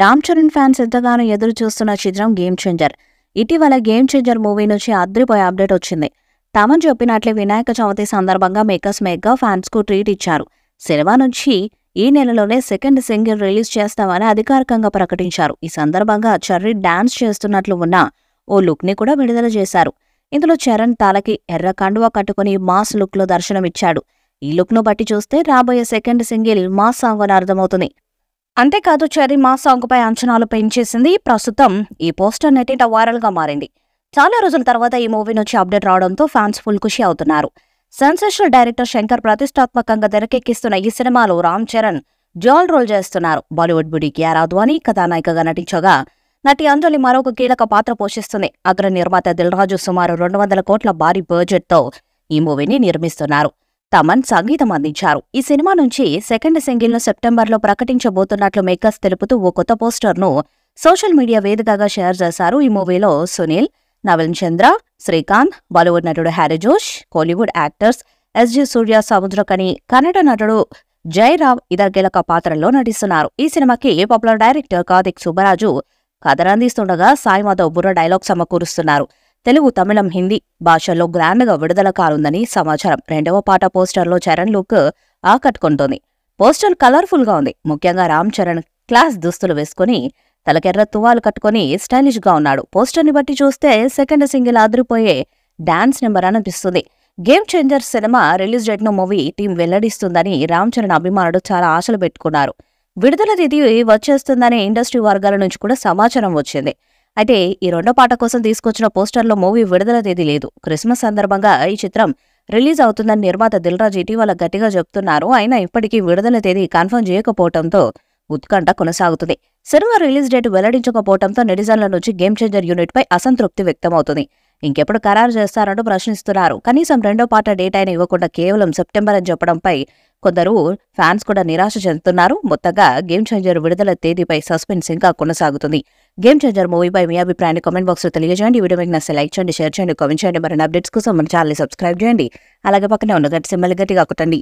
Ram Charan fans ఎంతగానో ఎదురు చూస్తున్న చిత్రం గేమ్ చేంజర్ ఇటీవల గేమ్ చేంజర్ మూవీ నుంచి అద్రిపోయే అప్డేట్ వచ్చింది తమన్ చెప్పినట్లే వినాయక చవితి సందర్భంగా మేకర్స్ ఫ్యాన్స్ కు ట్రీట్ ఇచ్చారు సినిమా నుంచి ఈ నెలలోనే సెకండ్ సింగిల్ రిలీజ్ చేస్తామని అధికారికంగా ప్రకటించారు ఈ సందర్భంగా చర్రి డాన్స్ చేస్తున్నట్లు ఉన్న ఓ లుక్ ని కూడా విడుదల చేశారు ఇందులో చరణ్ తలకి ఎర్ర కండువా కట్టుకుని మాస్ లుక్ లో దర్శనమిచ్చాడు ఈ లుక్ ను బట్టి చూస్తే రాబోయే సెకండ్ సింగిల్ మాస్ సాంగ్ అని అర్థమవుతుంది అంతేకాదు మా సాంగ్పై అంచనాలు పెంచేసింది ప్రస్తుతం ఈ పోస్టర్ నెట్టిట వైరల్గా మారింది చాలా రోజుల తర్వాత ఈ మూవీ నుంచి అప్డేట్ రావడంతో ఫ్యాన్స్ ఫుల్ ఖుషి అవుతున్నారు సెన్సేషనల్ డైరెక్టర్ శంకర్ ప్రతిష్టాత్మకంగా తెరకెక్కిస్తున్న ఈ సినిమాలో రామ్ చరణ్ జాల్ రోల్ చేస్తున్నారు బాలీవుడ్ బుడి కియార్ అద్వానీ కథానాయికగా నటించగా నటి అంజలి మరొక కీలక పాత్ర పోషిస్తుంది అగ్ర నిర్మాత దిల్రాజు సుమారు రెండు వందల కోట్ల భారీ బడ్జెట్తో ఈ మూవీని నిర్మిస్తున్నారు తమన్ సంగీతం అందించారు ఈ సినిమా నుంచి సెకండ్ సింగిల్ను సెప్టెంబర్లో ప్రకటించబోతున్నట్లు మేకర్స్ తెలుపుతూ ఓ కొత్త పోస్టర్ను సోషల్ మీడియా వేదికగా షేర్ చేశారు ఈ మూవీలో సునీల్ నవీన్ చంద్ర శ్రీకాంత్ బాలీవుడ్ నటుడు జోష్ Kollywood actors SJ Surya Samuthirakani Kannada నటుడు రావ్ ఇతర కీలక పాత్రల్లో నటిస్తున్నారు ఈ సినిమాకి పాపులర్ డైరెక్టర్ కార్తిక్ సుబ్బరాజు కథనందిస్తుండగా సాయి మాధవ్ బుర్ర డైలాగ్ సమకూరుస్తున్నారు తెలుగు తమిళం హిందీ భాషల్లో గ్రాండ్గా విడుదల కానుందని సమాచారం రెండవ పాట పోస్టర్లో చరణ్ లుక్ ఆకట్టుకుంటోంది పోస్టర్ కలర్ఫుల్గా ఉంది ముఖ్యంగా రామ్ చరణ్ క్లాస్ దుస్తులు వేసుకుని తలకెర్ర తువాలు కట్టుకుని స్టైలిష్గా ఉన్నాడు పోస్టర్ని బట్టి చూస్తే సెకండ్ సింగిల్ ఆదిరిపోయే డాన్స్ నెంబర్ అనిపిస్తుంది గేమ్ చేంజర్ సినిమా రిలీజ్ ను మూవీ టీం వెల్లడిస్తుందని రామ్ చరణ్ అభిమానుడు చాలా ఆశలు పెట్టుకున్నారు విడుదల తిది వచ్చేస్తుందనే ఇండస్ట్రీ వర్గాల నుంచి కూడా సమాచారం వచ్చింది అయితే ఈ రెండో పాట కోసం తీసుకొచ్చిన పోస్టర్లో మూవీ విడుదల తేదీ లేదు క్రిస్మస్ సందర్భంగా ఈ చిత్రం రిలీజ్ అవుతుందని నిర్మాత దిల్రాజ్ ఇటీవల గట్టిగా చెబుతున్నారు అయినా ఇప్పటికీ విడుదల తేదీ కన్ఫర్మ్ చేయకపోవడంతో ఉత్కంఠ కొనసాగుతుంది సినిమా రిలీజ్ డేట్ వెల్లడించకపోవడంతో నెటిజన్ల నుంచి గేమ్ చేంజర్ యూనిట్పై అసంతృప్తి వ్యక్తమవుతుంది ఇంకెప్పుడు ఖరారు చేస్తారంటూ ప్రశ్నిస్తున్నారు కనీసం రెండో పాట డేట్ అయిన ఇవ్వకుండా కేవలం సెప్టెంబర్ అని చెప్పడంపై కొందరు ఫ్యాన్స్ కూడా నిరాశ చెందుతున్నారు మొత్తంగా గేమ్ చేంజర్ విడుదల తేదీపై సస్పెన్స్ ఇంకా కొనసాగుతుంది గేమ్ చేంజర్ మూవీపై మీ అభిప్రాయాన్ని కామెంట్ లో తెలియజేయండి వీడియో మీకు నచ్చే లైక్ చేయండి షేర్ చేయండి కామెంట్ చేయండి మరిన్ని అప్డేట్స్ కోసం మన ఛానల్ సబ్స్క్రైబ్ చేయండి అలాగే పక్కనే ఉన్న గట్టి సింబల్ గట్టిగా కొట్టండి